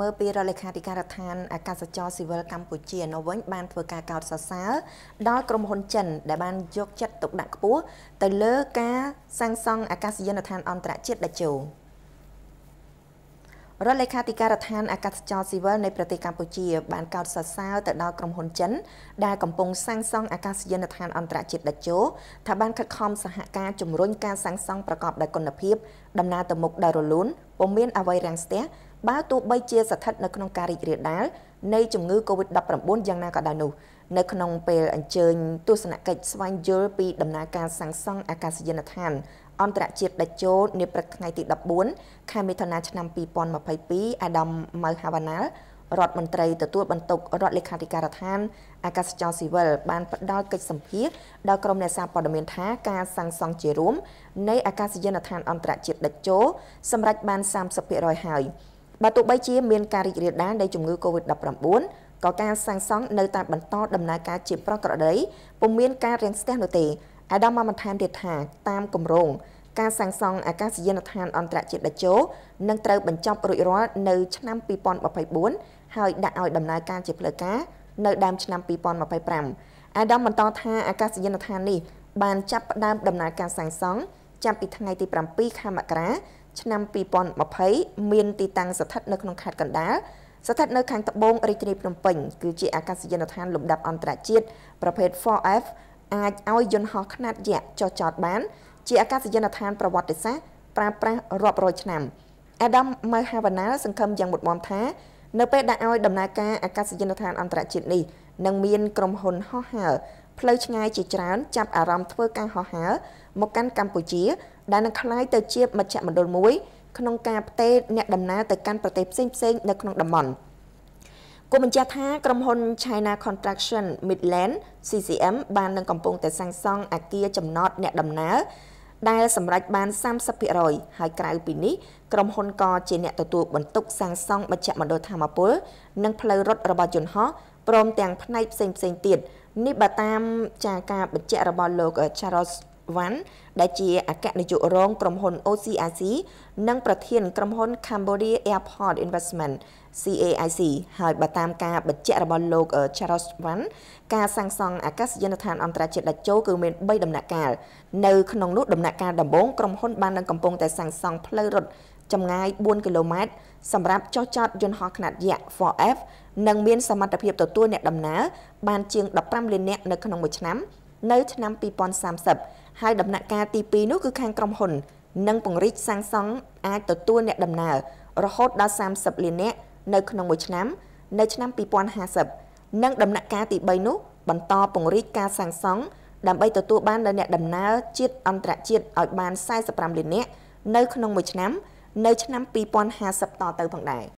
មើលពីរដ្ឋលេខាធិការដ្ឋានអាកាសចរស៊ីវិលកម្ពុជានៅវិញ បានធ្វើការកោតសរសើរដល់ក្រុមហ៊ុនចិន ដែល បានយកចិត្តទុកដាក់ខ្ពស់ទៅលើការសាងសង់អាកាសយានដ្ឋាន អន្តរជាតិដាចូរដ្ឋលេខាធិការដ្ឋានអាកាសចរស៊ីវិលនៃប្រទេសកម្ពុជា បានកោតសរសើរទៅដល់ក្រុមហ៊ុនចិន ដែលកំពុងសាងសង់អាកាសយានដ្ឋានអន្តរជាតិដាចូថាបានខិតខំសហការជំរុញការសាងសង់ប្រកបដោយគុណភាពដំណើរទៅមុខដោយរលូនពុំមានអ្វីរាំងស្ទះបើទោះបីជាស្ថិតនៅក្នុងការរីករាលដាលនៃជំងឺ Covid-19 យ៉ាងណាក៏ដោយនោះនៅក្នុងពេលអញ្ជើញទស្សនកិច្ចស្វែងយល់ពីដំណើរការសាងសង់អាកាសយានដ្ឋានអន្តរជាតិដាច់ជោនាព្រឹកថ្ងៃទី14ខែមិថុនាឆ្នាំ2022អាដាមម៉ៅហាវ៉ាណាល់រដ្ឋមន្ត្រីទទួលបន្ទុករដ្ឋលេខាធិការដ្ឋានអាកាសចរស៊ីវិលបានផ្ដល់កិច្ចសម្ភារដល់ក្រុមអ្នកសារព័ត៌មានថាការសាងសង់ជារួមនៃអាកាសយានដ្ឋានអន្តរជាតិដាច់ជោសម្រាប់បាន30%ហើយបើទោះបីជាមានការរីករាលដាលនៃជំងឺ Covid-19 ក៏ការសាងសង់នៅតែបន្តដំណើរការជាប្រក្រតីពុំមានការរាំងស្ទះនោះទេអាដាមបានបន្ថែមទៀតថាតាមគម្រោងការសាងសង់អាកាសយានដ្ឋានអន្តរជាតិដាជោនឹងត្រូវបញ្ចប់រួចរាល់នៅឆ្នាំ2024ហើយដាក់ឲ្យដំណើរការជាផ្លូវការនៅដើមឆ្នាំ2025អាដាមបន្តថាអាកាសយានដ្ឋាននេះបានចាប់ផ្ដើមដំណើរការសាងសង់ចាប់ពីថ្ងៃទី7ខែមករា ឆ្នាំ2020មានទីតាំងស្ថិតនៅក្នុងខេត្តកណ្ដាលស្ថិតនៅខាងត្បូងរាជធានីភ្នំពេញគឺជាអាកាសយានដ្ឋានលំដាប់អន្តរជាតិប្រភេទ 4F អាចឲ្យយន្តហោះខ្នាតយក្សចុះចតបាន ជាអាកាសយានដ្ឋានប្រវត្តិសាស្ត្រប្រើប្រាស់រាប់រយឆ្នាំអាដាមម៉ៅហាវ៉ាណាសង្ឃឹមយ៉ាងមុតមមថា នៅពេលដែលឲ្យដំណើរការអាកាសយានដ្ឋានអន្តរជាតិនេះនឹងមានក្រុមហ៊ុនហោះហើរផ្លូវឆ្ងាយជាច្រើនចាប់អារម្មណ៍ធ្វើការហោះហើរមកកាន់កម្ពុជាដែលនឹងคล้ายទៅជាមជ្ឈមណ្ឌលមួយក្នុងការផ្ទេរអ្នកដំណើរទៅកាន់ប្រទេសផ្សេងៗនៅក្នុងតំបន់គូបញ្ជាក់ថាក្រុមហ៊ុន China Construction Midland CCM បាននឹងកំពុងតែសាងសង់អគារចំណតអ្នកដំណើរដែលសម្រេចបាន30%ហើយក្រៅពីនេះក្រុមហ៊ុនក៏ជាអ្នកទទួលបន្ទុកសាងសង់មជ្ឈមណ្ឌលធម្មពលនិងផ្លូវរត់របស់យន្តហោះព្រមទាំងផ្នែកផ្សេងផ្សេងទៀតនេះបើតាមចាការបញ្ជាក់របស់លោក Charles វ៉ាន់ដែលជាអគ្គនាយករងក្រុមហ៊ុន OCRC និងប្រធានក្រុមហ៊ុន Cambodia Airport Investment CAIC ហើយបើតាមការបញ្ជាក់របស់លោក Charles Wan ការសាងសង់អាកាសយានដ្ឋានអន្តរជាតិដាច់ចូលគឺមាន3ដំណាក់កាលនៅក្នុងនោះដំណាក់កាលដំបូងក្រុមហ៊ុនបាននឹងកំពុងតែសាងសង់ផ្លូវរត់ចម្ងាយ4គីឡូម៉ែត្រសម្រាប់ចុះចតយន្តហោះខ្នាតយក្ស 4F និង មានសមត្ថភាពទទួលអ្នកដំណើរបានជាង15លាននាក់នៅក្នុងមួយឆ្នាំ នៅឆ្នាំ2030ហើយដំណាក់កាលទី2នោះគឺខាងក្រុមហ៊ុននិងពង្រីកសាងសង់អាចទទួលអ្នកដំណើររហូតដល់30លាននាក់នៅ ក្នុងមួយឆ្នាំនៅឆ្នាំ2050និង ដំណាក់កាលទី3នោះ បន្តពង្រីកការសាងសង់ដើម្បីទទួលបានដល់អ្នកដំណើរជាតិអន្តរជាតិឲ្យបាន45លាននាក់នៅក្នុងមួយឆ្នាំនៅឆ្នាំ2050តទៅផងដែរ